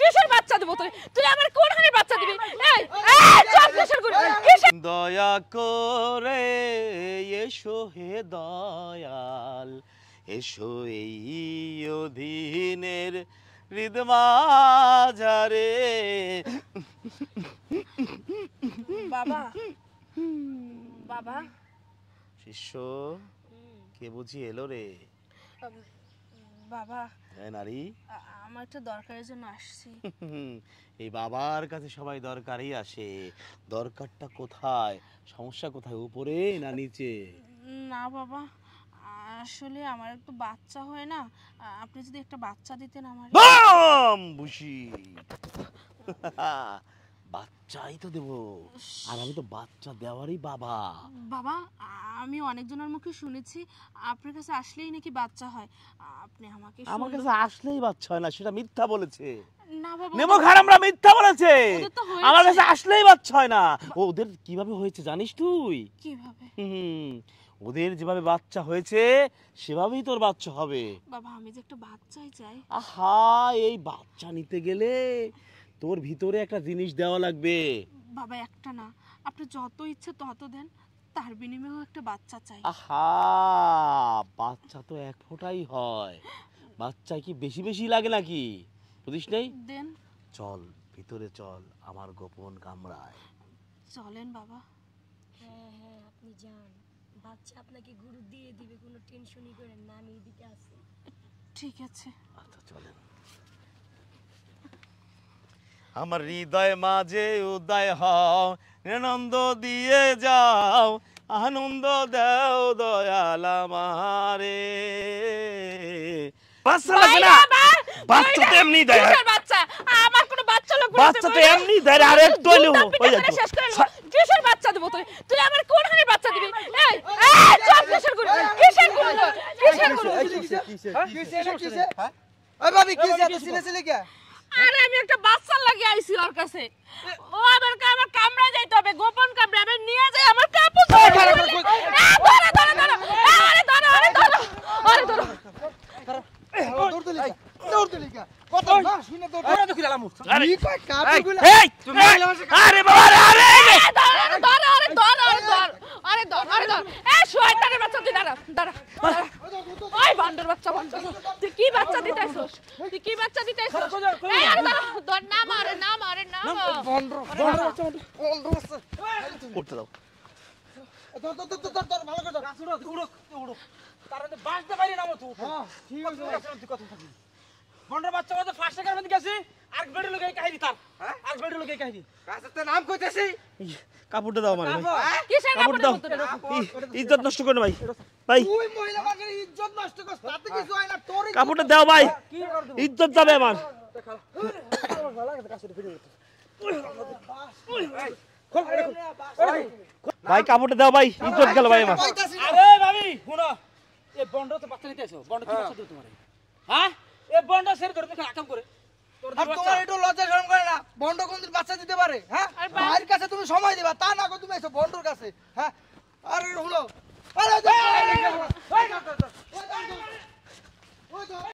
কিসের বাচ্চা দেবো তুই তুই আমার কোন হারে বাচ্চা দিবি এই চপ কিসের করে দয়া করে এসো হে দয়াল এসো এই অধীনের হৃদমাঝারে বাবা বাবা শিষ্য কে বুঝি এলো রে বাবা হ্যাঁ নারী আমার একটা দরকারের জন্য আসছি এই বাবার কাছে সবাই দরকারই আসে দরকারটা কোথায় সমস্যা কোথায় উপরে না নিচে না বাবা আসলে আমার একটু বাচ্চা হয় না আপনি যদি একটা বাচ্চা দিতেন আমার বুঝি বাচ্চাই তো দেব আর আমি তো বাচ্চা দেওয়ারই বাবা বাবা আমি অনেকজনের মুখে শুনেছি আপনার কাছে আসলেই নাকি বাচ্চা হয় আপনি আমাকে আমার কাছে আসলেই বাচ্চা হয় না সেটা মিথ্যা বলেছে নেমো খারামরা মিথ্যা বলেছে আমার কাছে আসলেই বাচ্চা হয় না ওদের কিভাবে হয়েছে জানিস তুই কিভাবে হুম ওদের যেভাবে বাচ্চা হয়েছে সেভাবেই তোর বাচ্চা হবে বাবা আমি যে একটা বাচ্চাই চাই আহা এই বাচ্চা নিতে গেলে তোর ভিতরে একটা জিনিস দেওয়া লাগবে বাবা একটা না আপনি যত ইচ্ছে তত দেন তার বিনিময়েও একটা বাচ্চা চাই আহা বাচ্চা তো এক ফোঁটাই হয় বাচ্চা কি বেশি বেশি লাগে নাকি বুঝিস নাই দেন চল ভিতরে চল আমার গোপন কামরায় চলেন বাবা হ্যাঁ হ্যাঁ আপনি যান বাচ্চা আপনাকে গুরু দিয়ে দিবে কোনো টেনশনই করেন না আমি এদিকে আছি ঠিক আছে আচ্ছা চলেন আমার হৃদয় মাঝে উদয় হও আনন্দ দিয়ে যাও আনন্দ দাও দয়াল আমারে বাচ্চা বাচ্চা তো এমনি আর তুই বাচ্চা আরে আমি একটা বাচ্চা লাগি আইছি ওর কাছে ও আমার কা আমার কামরা যাইতে হবে গোপন কামরা আমি নিয়ে যাই আমার কাপড় ধরে ধরে ধরে ধরে আরে ধরে আরে ধরে আরে ধরে দৌড় দিলি দৌড় দিলি কথা না শুনে দৌড় দেখি লামু আরে কি কয় কাপড়গুলো এই তুমি আরে ওই বান্দর বাচ্চা বান্দর তুই কি বাচ্চা দিতেছস তুই কি বাচ্চা দিতেছস এই আর ধর না মারে না মারে না বান্দর বান্দর বাচ্চা বান্দর উঠতে দাও ভালো করে ধর উড়ুক উড়ুক উড়ুক তার বাসতে পারি না মতো হ্যাঁ ঠিক আছে কথা থাকি মন্ডর বাচ্চা কত ফার্স্ট টাকার মধ্যে গেছি আর লোকে তার হ্যাঁ? আর লোকে কাছে নাম কইতেছি কাপড়টা দাও ভাই হ্যাঁ? কিসের কাপড় দাও ইজ্জত নষ্ট করে ভাই ভাই তুই মহিলা ইজ্জত নষ্ট করছ তাতে হ্যাঁ। কিছু হয় না তোর কাপড়টা দাও ভাই ইজ্জত যাবে আমার ভাই কাপড়টা দাও ভাই ইজ্জত গেল ভাই আমার আরে ভাবি শুনো এ তো বাচ্চা কি বাচ্চা দিও তোমারে হ্যাঁ এ বন্ড সের করে মুখে আকাম করে আর তোমার একটু লজ্জা শরম করে না বন্ড কোনদিন বাচ্চা দিতে পারে হ্যাঁ ভাইয়ের কাছে তুমি সময় দিবা তা না তুমি এসো বন্ডর কাছে হ্যাঁ আর হলো আরে